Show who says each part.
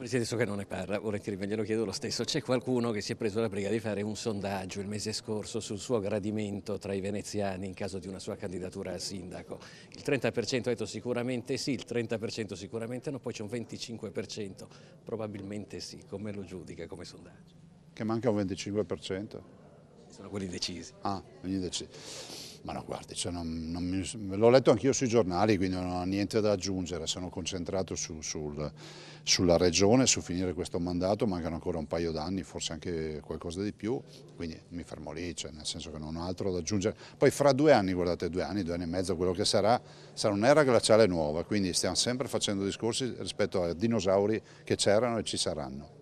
Speaker 1: Presidente, so che non ne parla, volentieri glielo chiedo lo stesso. C'è qualcuno che si è preso la briga di fare un sondaggio il mese scorso sul suo gradimento tra i veneziani in caso di una sua candidatura a sindaco. Il 30% ha detto sicuramente sì, il 30% sicuramente no, poi c'è un 25%, probabilmente sì. Come lo giudica come sondaggio?
Speaker 2: Che manca un 25%. Sono quelli decisi. Ah, quelli decisi. Ma no, guardi, cioè l'ho letto anch'io sui giornali, quindi non ho niente da aggiungere, sono concentrato su, sul, sulla regione, su finire questo mandato, mancano ancora un paio d'anni, forse anche qualcosa di più, quindi mi fermo lì, cioè nel senso che non ho altro da aggiungere. Poi fra due anni, guardate, due anni, due anni e mezzo, quello che sarà, sarà un'era glaciale nuova, quindi stiamo sempre facendo discorsi rispetto a dinosauri che c'erano e ci saranno.